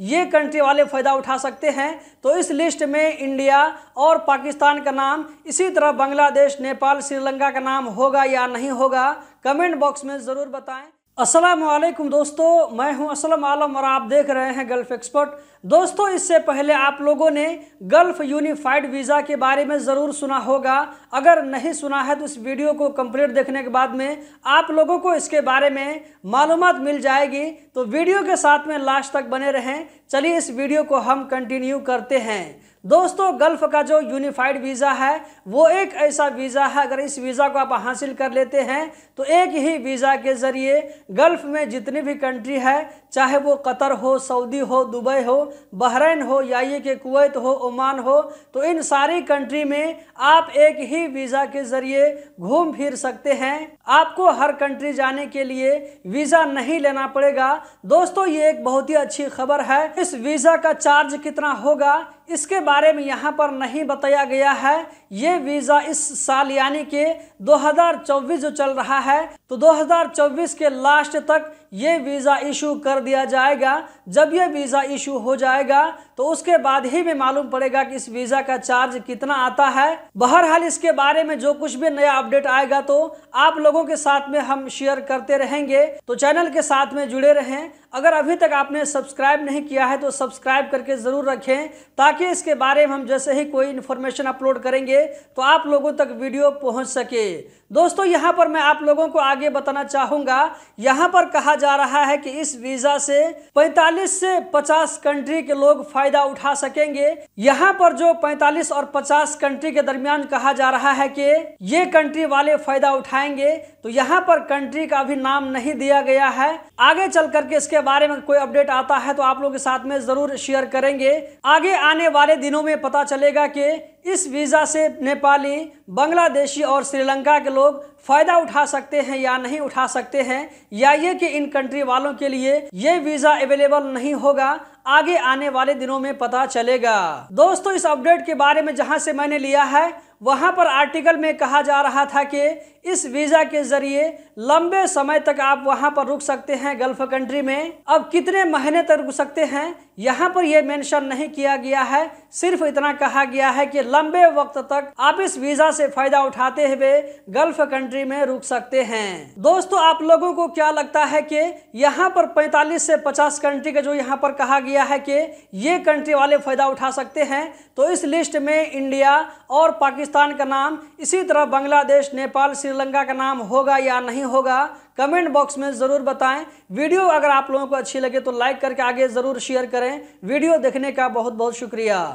ये कंट्री वाले फ़ायदा उठा सकते हैं तो इस लिस्ट में इंडिया और पाकिस्तान का नाम इसी तरह बांग्लादेश नेपाल श्रीलंका का नाम होगा या नहीं होगा कमेंट बॉक्स में ज़रूर बताएं असलम दोस्तों मैं हूं असलम आलम और आप देख रहे हैं गल्फ एक्सपर्ट दोस्तों इससे पहले आप लोगों ने गल्फ यूनिफाइड वीज़ा के बारे में ज़रूर सुना होगा अगर नहीं सुना है तो इस वीडियो को कंप्लीट देखने के बाद में आप लोगों को इसके बारे में मालूम मिल जाएगी तो वीडियो के साथ में लास्ट तक बने रहें चलिए इस वीडियो को हम कंटिन्यू करते हैं दोस्तों गल्फ़ का जो यूनिफाइड वीज़ा है वो एक ऐसा वीज़ा है अगर इस वीज़ा को आप हासिल कर लेते हैं तो एक ही वीज़ा के ज़रिए गल्फ़ में जितनी भी कंट्री है चाहे वो कतर हो सऊदी हो दुबई हो बहरीन हो या ये कि कुवैत हो ओमान हो तो इन सारी कंट्री में आप एक ही वीज़ा के ज़रिए घूम फिर सकते हैं आपको हर कंट्री जाने के लिए वीज़ा नहीं लेना पड़ेगा दोस्तों ये एक बहुत ही अच्छी खबर है इस वीज़ा का चार्ज कितना होगा इसके बारे में यहाँ पर नहीं बताया गया है ये वीज़ा इस साल यानी कि 2024 जो चल रहा है तो 2024 के लास्ट तक ये वीज़ा इशू कर कर दिया जाएगा जब यह वीज़ा इशू हो जाएगा तो उसके बाद ही भी मालूम पड़ेगा कि इस वीज़ा का चार्ज कितना आता है बहरहाल इसके बारे में जो कुछ भी नया अपडेट आएगा तो आप लोगों के साथ में हम शेयर करते रहेंगे तो चैनल के साथ में जुड़े रहें अगर अभी तक आपने सब्सक्राइब नहीं किया है तो सब्सक्राइब करके ज़रूर रखें ताकि इसके बारे में हम जैसे ही कोई इन्फॉर्मेशन अपलोड करेंगे तो आप लोगों तक वीडियो पहुंच सके दोस्तों यहाँ पर मैं आप लोगों को आगे बताना चाहूंगा यहाँ पर कहा जा रहा है कि इस वीज़ा से 45 से 50 कंट्री के लोग फ़ायदा उठा सकेंगे यहाँ पर जो पैंतालीस और पचास कंट्री के दरमियान कहा जा रहा है कि ये कंट्री वाले फ़ायदा उठाएंगे तो यहाँ पर कंट्री का अभी नाम नहीं दिया गया है आगे चल करके इसके के बारे में कोई अपडेट आता है तो आप लोगों के साथ में ज़रूर शेयर करेंगे आगे आने वाले दिनों में पता चलेगा कि इस वीज़ा से नेपाली बांग्लादेशी और श्रीलंका के लोग फ़ायदा उठा सकते हैं या नहीं उठा सकते हैं या ये कि इन कंट्री वालों के लिए ये वीज़ा अवेलेबल नहीं होगा आगे आने वाले दिनों में पता चलेगा दोस्तों इस अपडेट के बारे में जहाँ से मैंने लिया है वहाँ पर आर्टिकल में कहा जा रहा था कि इस वीज़ा के ज़रिए लंबे समय तक आप वहाँ पर रुक सकते हैं गल्फ़ कंट्री में अब कितने महीने तक रुक सकते हैं यहाँ पर यह मेंशन नहीं किया गया है सिर्फ इतना कहा गया है कि लंबे वक्त तक आप इस वीज़ा से फ़ायदा उठाते हुए गल्फ़ कंट्री में रुक सकते हैं दोस्तों आप लोगों को क्या लगता है कि यहाँ पर पैंतालीस से पचास कंट्री का जो यहाँ पर कहा गया है कि ये कंट्री वाले फ़ायदा उठा सकते हैं तो इस लिस्ट में इंडिया और पाकिस्तान पाकिस्तान का नाम इसी तरह बांग्लादेश नेपाल श्रीलंका का नाम होगा या नहीं होगा कमेंट बॉक्स में ज़रूर बताएं वीडियो अगर आप लोगों को अच्छी लगे तो लाइक करके आगे ज़रूर शेयर करें वीडियो देखने का बहुत बहुत शुक्रिया